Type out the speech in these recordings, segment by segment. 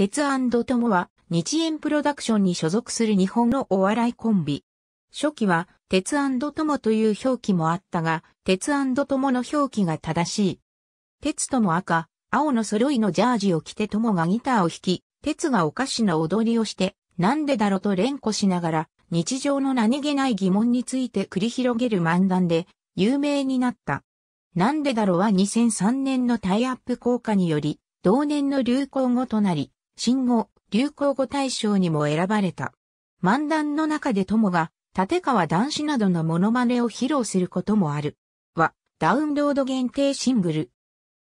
鉄友は日円プロダクションに所属する日本のお笑いコンビ。初期は鉄友という表記もあったが、鉄友の表記が正しい。鉄友赤、青の揃いのジャージを着て友がギターを弾き、鉄がおかしな踊りをして、なんでだろと連呼しながら、日常の何気ない疑問について繰り広げる漫談で有名になった。なんでだろは2003年のタイアップ効果により、同年の流行語となり、新語、流行語大賞にも選ばれた。漫談の中で友が、立川男子などのモノマネを披露することもある。は、ダウンロード限定シングル。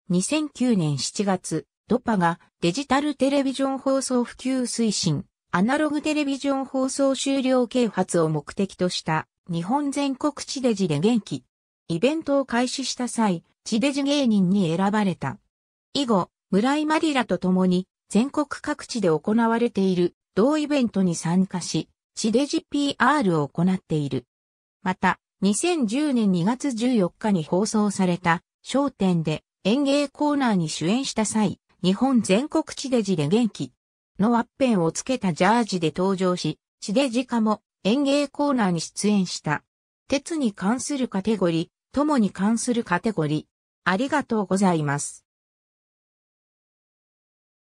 2009年7月、ドパがデジタルテレビジョン放送普及推進、アナログテレビジョン放送終了啓発を目的とした日本全国地デジで元気。イベントを開始した際、地デジ芸人に選ばれた。以後、村井マリラと共に全国各地で行われている同イベントに参加し、地デジ PR を行っている。また、2010年2月14日に放送された、商店で演芸コーナーに主演した際、日本全国地デジで元気のワッペンをつけたジャージで登場し、地デジ化も演芸コーナーに出演した。鉄に関するカテゴリー、友に関するカテゴリー。ありがとうございます。